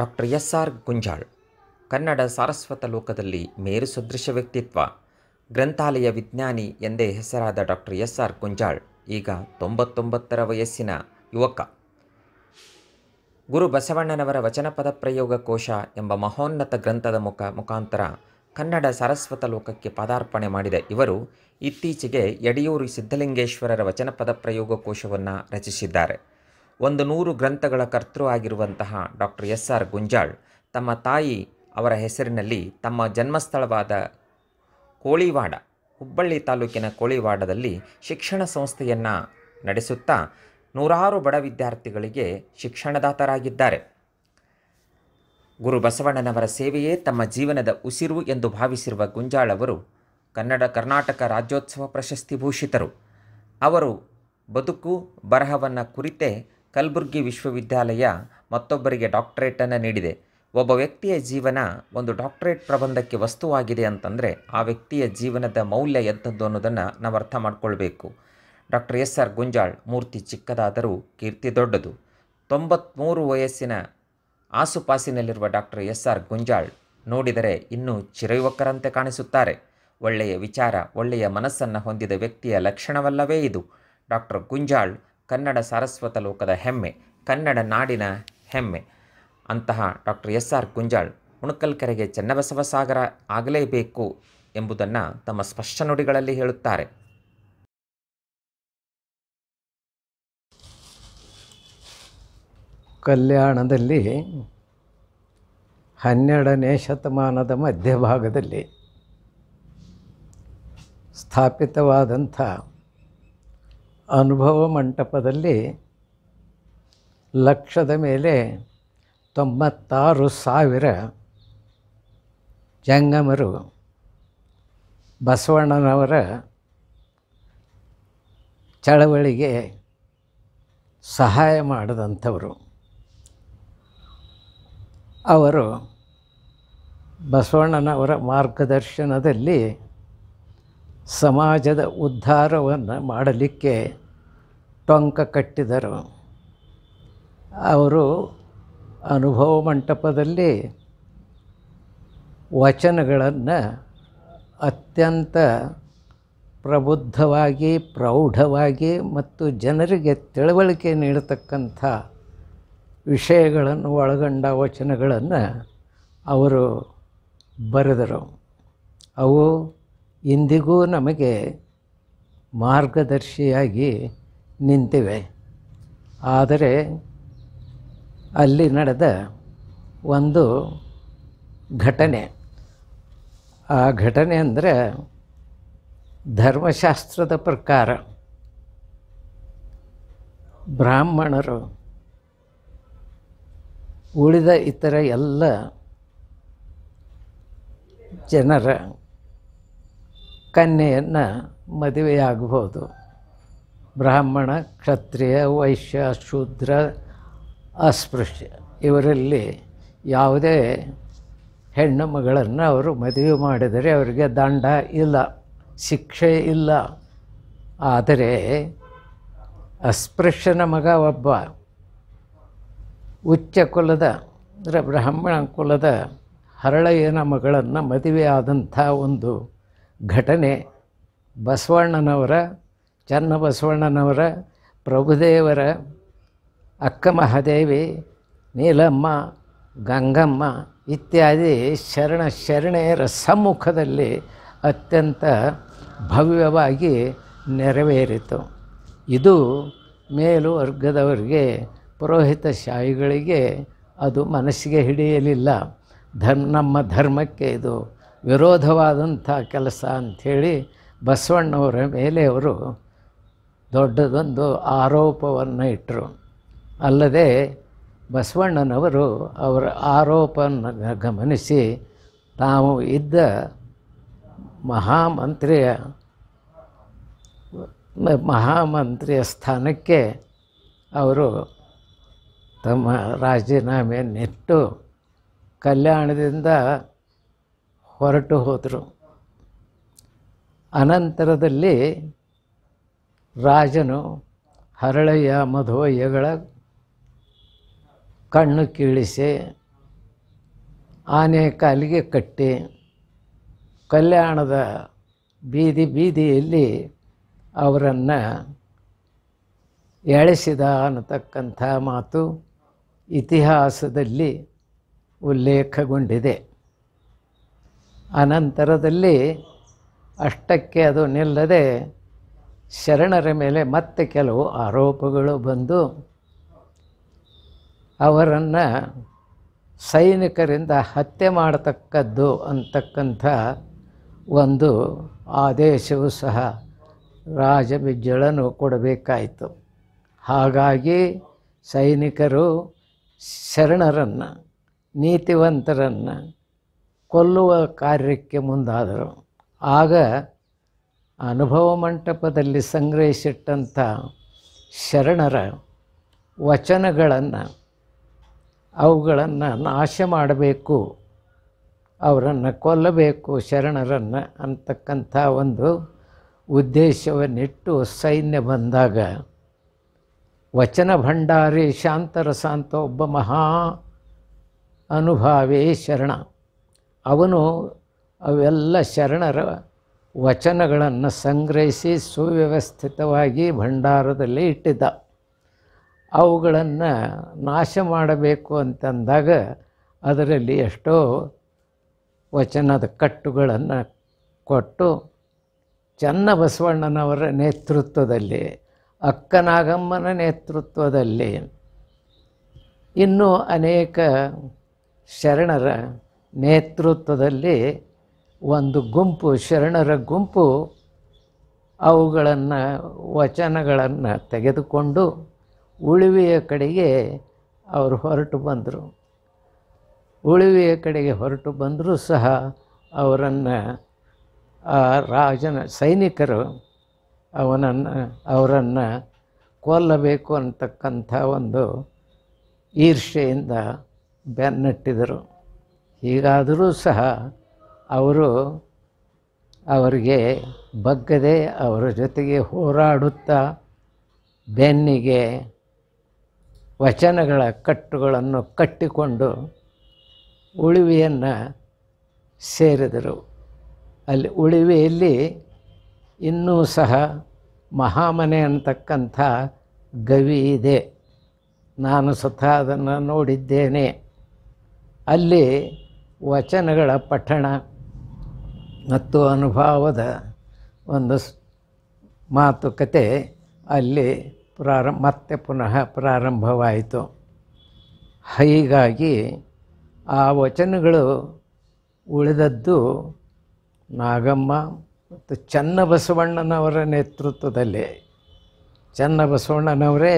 doctor S R Gunjal Kannada ಸಾರಸ್ವತ ಲೋಕದಲ್ಲಿ ಮೇರು ಸದೃಶ ವ್ಯಕ್ತಿತ್ವ ಗ್ರಂಥಾಲಯ ವಿಜ್ಞಾನಿ ಎಂದೇ ಹೆಸರಾದ ಡಾಕ್ಟರ್ ಎಸ್ ಆರ್ ಗುಂಜಾಳ್ ಈಗ ತೊಂಬತ್ತೊಂಬತ್ತರ ವಯಸ್ಸಿನ ಯುವಕ ಗುರು ಬಸವಣ್ಣನವರ ವಚನಪದ ಪ್ರಯೋಗ ಕೋಶ ಎಂಬ ಮಹೋನ್ನತ ಗ್ರಂಥದ ಮುಖ ಮುಖಾಂತರ ಕನ್ನಡ ಸಾರಸ್ವತ ಲೋಕಕ್ಕೆ ಪದಾರ್ಪಣೆ ಮಾಡಿದ ಇವರು ಇತ್ತೀಚೆಗೆ ಯಡಿಯೂರು ಸಿದ್ಧಲಿಂಗೇಶ್ವರರ ವಚನಪದ ಪ್ರಯೋಗ ಕೋಶವನ್ನು ರಚಿಸಿದ್ದಾರೆ ಒಂದು ನೂರು ಗ್ರಂಥಗಳ ಕರ್ತೃ ಆಗಿರುವಂತಹ ಡಾಕ್ಟರ್ ಎಸ್ ಆರ್ ಗುಂಜಾಳ್ ತಮ್ಮ ತಾಯಿ ಅವರ ಹೆಸರಿನಲ್ಲಿ ತಮ್ಮ ಜನ್ಮಸ್ಥಳವಾದ ಕೋಳಿವಾಡ ಹುಬ್ಬಳ್ಳಿ ತಾಲೂಕಿನ ಕೋಳಿವಾಡದಲ್ಲಿ ಶಿಕ್ಷಣ ಸಂಸ್ಥೆಯನ್ನು ನಡೆಸುತ್ತಾ ನೂರಾರು ಬಡ ವಿದ್ಯಾರ್ಥಿಗಳಿಗೆ ಶಿಕ್ಷಣದಾತರಾಗಿದ್ದಾರೆ ಗುರು ಬಸವಣ್ಣನವರ ಸೇವೆಯೇ ತಮ್ಮ ಜೀವನದ ಉಸಿರು ಎಂದು ಭಾವಿಸಿರುವ ಗುಂಜಾಳ್ ಅವರು ಕನ್ನಡ ಕರ್ನಾಟಕ ರಾಜ್ಯೋತ್ಸವ ಪ್ರಶಸ್ತಿ ಭೂಷಿತರು ಅವರು ಬದುಕು ಬರಹವನ್ನು ಕುರಿತೇ ಕಲಬುರ್ಗಿ ವಿಶ್ವವಿದ್ಯಾಲಯ ಮತ್ತೊಬ್ಬರಿಗೆ ಡಾಕ್ಟರೇಟನ್ನು ನೀಡಿದೆ ಒಬ್ಬ ವ್ಯಕ್ತಿಯ ಜೀವನ ಒಂದು ಡಾಕ್ಟರೇಟ್ ಪ್ರಬಂಧಕ್ಕೆ ವಸ್ತುವಾಗಿದೆ ಅಂತಂದರೆ ಆ ವ್ಯಕ್ತಿಯ ಜೀವನದ ಮೌಲ್ಯ ಎಂಥದ್ದು ಅನ್ನೋದನ್ನು ನಾವು ಅರ್ಥ ಮಾಡಿಕೊಳ್ಬೇಕು ಡಾಕ್ಟರ್ ಎಸ್ ಆರ್ ಗುಂಜಾಳ್ ಮೂರ್ತಿ ಚಿಕ್ಕದಾದರೂ ಕೀರ್ತಿ ದೊಡ್ಡದು ತೊಂಬತ್ತ್ಮೂರು ವಯಸ್ಸಿನ ಆಸುಪಾಸಿನಲ್ಲಿರುವ ಡಾಕ್ಟರ್ ಎಸ್ ಆರ್ ಗುಂಜಾಳ್ ನೋಡಿದರೆ ಇನ್ನೂ ಚಿರಯುವಕರಂತೆ ಕಾಣಿಸುತ್ತಾರೆ ಒಳ್ಳೆಯ ವಿಚಾರ ಒಳ್ಳೆಯ ಮನಸ್ಸನ್ನು ಹೊಂದಿದ ವ್ಯಕ್ತಿಯ ಲಕ್ಷಣವಲ್ಲವೇ ಇದು ಡಾಕ್ಟರ್ ಗುಂಜಾಳ್ ಕನ್ನಡ ಸಾರಸ್ವತ ಲೋಕದ ಹೆಮ್ಮೆ ಕನ್ನಡ ನಾಡಿನ ಹೆಮ್ಮೆ ಅಂತಹ ಡಾಕ್ಟರ್ ಎಸ್ ಆರ್ ಗುಂಜಾಳ್ ಉಣಕಲ್ಕೆರೆಗೆ ಚನ್ನಬಸವ ಸಾಗರ ಆಗಲೇಬೇಕು ಎಂಬುದನ್ನು ತಮ್ಮ ಸ್ಪಷ್ಟ ನುಡಿಗಳಲ್ಲಿ ಹೇಳುತ್ತಾರೆ ಕಲ್ಯಾಣದಲ್ಲಿ ಹನ್ನೆರಡನೇ ಶತಮಾನದ ಮಧ್ಯಭಾಗದಲ್ಲಿ ಸ್ಥಾಪಿತವಾದಂಥ ಅನುಭವ ಮಂಟಪದಲ್ಲಿ ಲಕ್ಷದ ಮೇಲೆ ತೊಂಬತ್ತಾರು ಸಾವಿರ ಜಂಗಮರು ಬಸವಣ್ಣನವರ ಚಳವಳಿಗೆ ಸಹಾಯ ಮಾಡಿದಂಥವರು ಅವರು ಬಸವಣ್ಣನವರ ಮಾರ್ಗದರ್ಶನದಲ್ಲಿ ಸಮಾಜದ ಉದ್ಧಾರವನ್ನು ಮಾಡಲಿಕ್ಕೆ ಟೊಂಕ ಕಟ್ಟಿದರು ಅವರು ಅನುಭವ ಮಂಟಪದಲ್ಲಿ ವಚನಗಳನ್ನು ಅತ್ಯಂತ ಪ್ರಬುದ್ಧವಾಗಿ ಪ್ರೌಢವಾಗಿ ಮತ್ತು ಜನರಿಗೆ ತಿಳುವಳಿಕೆ ನೀಡತಕ್ಕಂಥ ವಿಷಯಗಳನ್ನು ಒಳಗೊಂಡ ವಚನಗಳನ್ನು ಅವರು ಬರೆದರು ಅವು ಇಂದಿಗೂ ನಮಗೆ ಮಾರ್ಗದರ್ಶಿಯಾಗಿ ನಿಂತಿವೆ ಆದರೆ ಅಲ್ಲಿ ನಡೆದ ಒಂದು ಘಟನೆ ಆ ಘಟನೆ ಅಂದರೆ ಧರ್ಮಶಾಸ್ತ್ರದ ಪ್ರಕಾರ ಬ್ರಾಹ್ಮಣರು ಉಳಿದ ಇತರ ಎಲ್ಲ ಜನರ ಕನ್ಯೆಯನ್ನು ಮದುವೆಯಾಗಬಹುದು ಬ್ರಾಹ್ಮಣ ಕ್ಷತ್ರಿಯ ವೈಶ್ಯ ಶೂದ್ರ ಅಸ್ಪೃಶ್ಯ ಇವರಲ್ಲಿ ಯಾವುದೇ ಹೆಣ್ಣು ಮಗಳನ್ನು ಅವರು ಮದುವೆ ಮಾಡಿದರೆ ಅವರಿಗೆ ದಂಡ ಇಲ್ಲ ಶಿಕ್ಷೆ ಇಲ್ಲ ಆದರೆ ಅಸ್ಪೃಶ್ಯನ ಮಗ ಒಬ್ಬ ಉಚ್ಚ ಕುಲದ ಅಂದರೆ ಬ್ರಾಹ್ಮಣ ಕುಲದ ಹರಳಯ್ಯನ ಮಗಳನ್ನು ಮದುವೆಯಾದಂಥ ಒಂದು ಘಟನೆ ಬಸವಣ್ಣನವರ ಚನ್ನಬಸವಣ್ಣನವರ ಪ್ರಭುದೇವರ ಅಕ್ಕ ಮಹಾದೇವಿ ನೀಲಮ್ಮ ಗಂಗಮ್ಮ ಇತ್ಯಾದಿ ಶರಣ ಶರಣೆಯರ ಸಮ್ಮುಖದಲ್ಲಿ ಅತ್ಯಂತ ಭವ್ಯವಾಗಿ ನೆರವೇರಿತು ಇದು ಮೇಲು ವರ್ಗದವರಿಗೆ ಪುರೋಹಿತ ಶಾಹಿಗಳಿಗೆ ಅದು ಮನಸ್ಸಿಗೆ ಹಿಡಿಯಲಿಲ್ಲ ಧರ್ಮ ನಮ್ಮ ಧರ್ಮಕ್ಕೆ ಇದು ವಿರೋಧವಾದಂಥ ಕೆಲಸ ಅಂಥೇಳಿ ಬಸವಣ್ಣವರ ಮೇಲೆ ಅವರು ದೊಡ್ಡದೊಂದು ಆರೋಪವನ್ನು ಇಟ್ಟರು ಅಲ್ಲದೆ ಬಸವಣ್ಣನವರು ಅವರ ಆರೋಪವನ್ನು ಗಮನಿಸಿ ತಾವು ಇದ್ದ ಮಹಾಮಂತ್ರಿಯ ಮಹಾಮಂತ್ರಿಯ ಸ್ಥಾನಕ್ಕೆ ಅವರು ತಮ್ಮ ರಾಜೀನಾಮೆಯನ್ನಿಟ್ಟು ಕಲ್ಯಾಣದಿಂದ ಹೊರಟು ಹೋದರು ಅನಂತರದಲ್ಲಿ ರಾಜನು ಹರಳಯ್ಯ ಮಧುವಯ್ಯಗಳ ಕಣ್ಣು ಕೀಳಿಸಿ ಆನೆ ಕಾಲಿಗೆ ಕಟ್ಟಿ ಕಲ್ಯಾಣದ ಬೀದಿ ಬೀದಿಯಲ್ಲಿ ಅವರನ್ನು ಎಳೆಸಿದ ಅನ್ನತಕ್ಕಂಥ ಮಾತು ಇತಿಹಾಸದಲ್ಲಿ ಉಲ್ಲೇಖಗೊಂಡಿದೆ ಅನಂತರದಲ್ಲಿ ಅಷ್ಟಕ್ಕೆ ಅದು ನಿಲ್ಲದೆ ಶರಣರ ಮೇಲೆ ಮತ್ತೆ ಕೆಲವು ಆರೋಪಗಳು ಬಂದು ಅವರನ್ನು ಸೈನಿಕರಿಂದ ಹತ್ಯೆ ಮಾಡತಕ್ಕದ್ದು ಅಂತಕ್ಕಂಥ ಒಂದು ಆದೇಶವು ಸಹ ರಾಜಬಿಜ್ಜಳನು ಕೊಡಬೇಕಾಯಿತು ಹಾಗಾಗಿ ಸೈನಿಕರು ಶರಣರನ್ನು ನೀತಿವಂತರನ್ನು ಕೊಲ್ಲುವ ಕಾರ್ಯಕ್ಕೆ ಮುಂದಾದರು ಆಗ ಅನುಭವ ಮಂಟಪದಲ್ಲಿ ಸಂಗ್ರಹಿಸಿಟ್ಟಂಥ ಶರಣರ ವಚನಗಳನ್ನು ಅವುಗಳನ್ನು ನಾಶ ಮಾಡಬೇಕು ಅವರನ್ನು ಕೊಲ್ಲಬೇಕು ಶರಣರನ್ನು ಅಂತಕ್ಕಂಥ ಒಂದು ಉದ್ದೇಶವನ್ನಿಟ್ಟು ಸೈನ್ಯ ಬಂದಾಗ ವಚನ ಭಂಡಾರಿ ಶಾಂತರ ಸಾಂತ ಒಬ್ಬ ಮಹಾ ಅನುಭಾವೇ ಶರಣ ಅವನು ಅವೆಲ್ಲ ಶರಣರ ವಚನಗಳನ್ನು ಸಂಗ್ರಹಿಸಿ ಸುವ್ಯವಸ್ಥಿತವಾಗಿ ಭಂಡಾರದಲ್ಲಿ ಇಟ್ಟಿದ್ದ ಅವುಗಳನ್ನು ನಾಶ ಮಾಡಬೇಕು ಅಂತಂದಾಗ ಅದರಲ್ಲಿ ಎಷ್ಟೋ ವಚನದ ಕಟ್ಟುಗಳನ್ನು ಕೊಟ್ಟು ಚನ್ನಬಸವಣ್ಣನವರ ನೇತೃತ್ವದಲ್ಲಿ ಅಕ್ಕನಾಗಮ್ಮನ ನೇತೃತ್ವದಲ್ಲಿ ಇನ್ನೂ ಅನೇಕ ಶರಣರ ನೇತೃತ್ವದಲ್ಲಿ ಒಂದು ಗುಂಪು ಶರಣರ ಗುಂಪು ಅವುಗಳನ್ನು ವಚನಗಳನ್ನು ತೆಗೆದುಕೊಂಡು ಉಳಿವೆಯ ಕಡೆಗೆ ಅವರು ಹೊರಟು ಬಂದರು ಉಳಿವೆಯ ಕಡೆಗೆ ಹೊರಟು ಬಂದರೂ ಸಹ ಅವರನ್ನು ಆ ರಾಜನ ಸೈನಿಕರು ಅವನನ್ನು ಅವರನ್ನು ಕೊಲ್ಲಬೇಕು ಅಂತಕ್ಕಂಥ ಒಂದು ಈರ್ಷೆಯಿಂದ ಬೆನ್ನಟ್ಟಿದರು ಹೀಗಾದರೂ ಸಹ ಅವರು ಅವರಿಗೆ ಬಗ್ಗದೆ ಅವರ ಜೊತೆಗೆ ಹೋರಾಡುತ್ತಾ ಬೆನ್ನಿಗೆ ವಚನಗಳ ಕಟ್ಟುಗಳನ್ನು ಕಟ್ಟಿಕೊಂಡು ಉಳಿವಿಯನ್ನು ಸೇರಿದರು ಅಲ್ಲಿ ಉಳಿವೆಯಲ್ಲಿ ಇನ್ನೂ ಸಹ ಮಹಾಮನೆ ಅಂತಕ್ಕಂಥ ಗವಿ ಇದೆ ನಾನು ಸ್ವತಃ ಅದನ್ನು ನೋಡಿದ್ದೇನೆ ಅಲ್ಲಿ ವಚನಗಳ ಪಠಣ ಮತ್ತು ಅನುಭವದ ಒಂದು ಮಾತುಕತೆ ಅಲ್ಲಿ ಪ್ರಾರಂಭ ಮತ್ತೆ ಪುನಃ ಪ್ರಾರಂಭವಾಯಿತು ಹೀಗಾಗಿ ಆ ವಚನಗಳು ಉಳಿದದ್ದು ನಾಗಮ್ಮ ಮತ್ತು ಚನ್ನಬಸವಣ್ಣನವರ ನೇತೃತ್ವದಲ್ಲಿ ಚನ್ನಬಸವಣ್ಣನವರೇ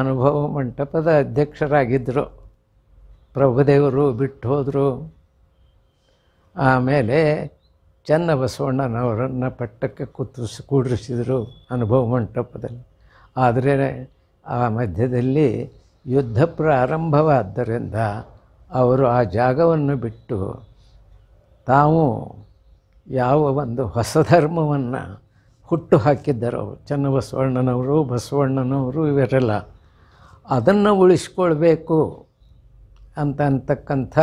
ಅನುಭವ ಮಂಟಪದ ಅಧ್ಯಕ್ಷರಾಗಿದ್ದರು ಪ್ರಭುದೇವರು ಬಿಟ್ಟು ಹೋದರು ಆಮೇಲೆ ಚನ್ನ ಬಸವಣ್ಣನವರನ್ನು ಪಟ್ಟಕ್ಕೆ ಕೂತು ಕೂಡಿಸಿದರು ಅನುಭವ ಮಂಟಪದಲ್ಲಿ ಆದರೆ ಆ ಮಧ್ಯದಲ್ಲಿ ಯುದ್ಧ ಪ್ರಾರಂಭವಾದ್ದರಿಂದ ಅವರು ಆ ಜಾಗವನ್ನು ಬಿಟ್ಟು ತಾವು ಯಾವ ಒಂದು ಹೊಸ ಧರ್ಮವನ್ನು ಹುಟ್ಟು ಹಾಕಿದ್ದರು ಚನ್ನಬಸವಣ್ಣನವರು ಬಸವಣ್ಣನವರು ಇವರೆಲ್ಲ ಅದನ್ನು ಉಳಿಸ್ಕೊಳ್ಬೇಕು ಅಂತ ಅಂತಕ್ಕಂಥ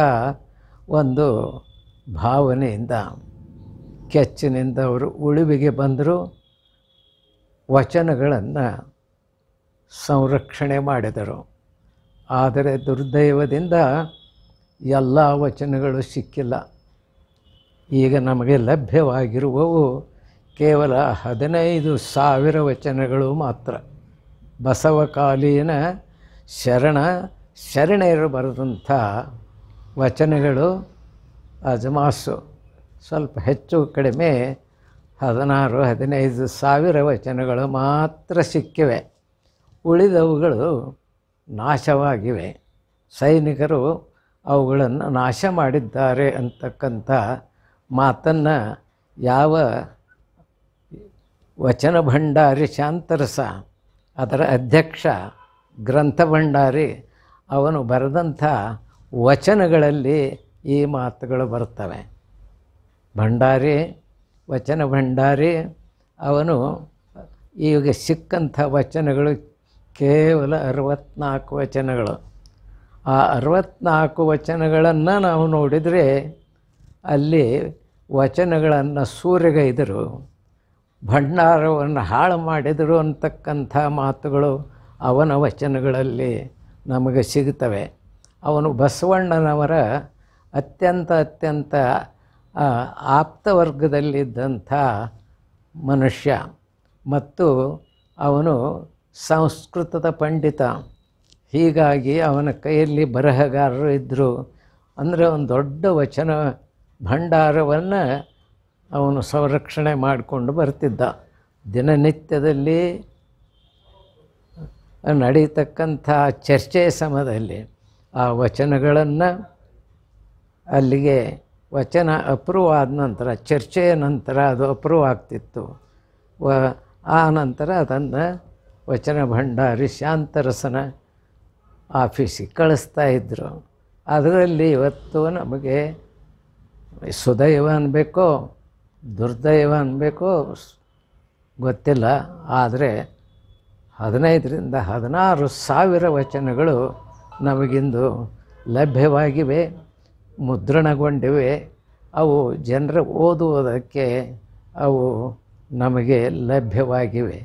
ಒಂದು ಭಾವನೆಯಿಂದ ಕೆಚ್ಚಿನಿಂದ ಅವರು ಉಳಿವಿಗೆ ಬಂದರೂ ವಚನಗಳನ್ನು ಸಂರಕ್ಷಣೆ ಮಾಡಿದರು ಆದರೆ ದುರ್ದೈವದಿಂದ ಎಲ್ಲ ವಚನಗಳು ಸಿಕ್ಕಿಲ್ಲ ಈಗ ನಮಗೆ ಲಭ್ಯವಾಗಿರುವವು ಕೇವಲ ಹದಿನೈದು ಸಾವಿರ ವಚನಗಳು ಮಾತ್ರ ಬಸವಕಾಲೀನ ಶರಣ ಶರಣೆಯರು ಬರೆದಂಥ ವಚನಗಳು ಅಜಮಾಸು ಸ್ವಲ್ಪ ಹೆಚ್ಚು ಕಡಿಮೆ ಹದಿನಾರು ಹದಿನೈದು ಸಾವಿರ ವಚನಗಳು ಮಾತ್ರ ಸಿಕ್ಕಿವೆ ಉಳಿದವುಗಳು ನಾಶವಾಗಿವೆ ಸೈನಿಕರು ಅವುಗಳನ್ನು ನಾಶ ಮಾಡಿದ್ದಾರೆ ಅಂತಕ್ಕಂಥ ಮಾತನ್ನು ಯಾವ ವಚನ ಭಂಡಾರಿ ಶಾಂತರಸ ಅದರ ಅಧ್ಯಕ್ಷ ಗ್ರಂಥ ಭಂಡಾರಿ ಅವನು ಬರೆದಂಥ ವಚನಗಳಲ್ಲಿ ಈ ಮಾತುಗಳು ಬರ್ತವೆ ಭಂಡಾರಿ ವಚನ ಭಂಡಾರಿ ಅವನು ಈಗ ಸಿಕ್ಕಂಥ ವಚನಗಳು ಕೇವಲ ಅರವತ್ನಾಲ್ಕು ವಚನಗಳು ಆ ಅರವತ್ನಾಲ್ಕು ವಚನಗಳನ್ನು ನಾವು ನೋಡಿದರೆ ಅಲ್ಲಿ ವಚನಗಳನ್ನು ಸೂರ್ಯಗೈದರು ಭಂಡಾರವನ್ನು ಹಾಳು ಮಾಡಿದರು ಅಂತಕ್ಕಂಥ ಮಾತುಗಳು ಅವನ ವಚನಗಳಲ್ಲಿ ನಮಗೆ ಸಿಗುತ್ತವೆ ಅವನು ಬಸವಣ್ಣನವರ ಅತ್ಯಂತ ಅತ್ಯಂತ ಆಪ್ತವರ್ಗದಲ್ಲಿದ್ದಂಥ ಮನುಷ್ಯ ಮತ್ತು ಅವನು ಸಂಸ್ಕೃತದ ಪಂಡಿತ ಹೀಗಾಗಿ ಅವನ ಕೈಯಲ್ಲಿ ಬರಹಗಾರರು ಇದ್ದರು ಅಂದರೆ ಒಂದು ದೊಡ್ಡ ವಚನ ಭಂಡಾರವನ್ನು ಅವನು ಸಂರಕ್ಷಣೆ ಮಾಡಿಕೊಂಡು ಬರ್ತಿದ್ದ ದಿನನಿತ್ಯದಲ್ಲಿ ನಡೀತಕ್ಕಂಥ ಚರ್ಚೆ ಸಮಯದಲ್ಲಿ ಆ ವಚನಗಳನ್ನು ಅಲ್ಲಿಗೆ ವಚನ ಅಪ್ರೂವ್ ಆದ ನಂತರ ಚರ್ಚೆಯ ನಂತರ ಅದು ಅಪ್ರೂವ್ ಆಗ್ತಿತ್ತು ವ ಆ ನಂತರ ಅದನ್ನು ವಚನ ಭಂಡಾರಿ ಶಾಂತರಸನ ಆಫೀಸಿಗೆ ಕಳಿಸ್ತಾ ಇದ್ದರು ಅದರಲ್ಲಿ ಇವತ್ತು ನಮಗೆ ಸುದೈವ ಅನ್ನಬೇಕೋ ದುರ್ದೈವ ಅನ್ಬೇಕೋ ಗೊತ್ತಿಲ್ಲ ಆದರೆ ಹದಿನೈದರಿಂದ ಹದಿನಾರು ಸಾವಿರ ವಚನಗಳು ನಮಗಿಂದು ಲಭ್ಯವಾಗಿವೆ ಮುದ್ರಣಗೊಂಡಿವೆ ಅವು ಜನರು ಓದುವುದಕ್ಕೆ ಅವು ನಮಗೆ ಲಭ್ಯವಾಗಿವೆ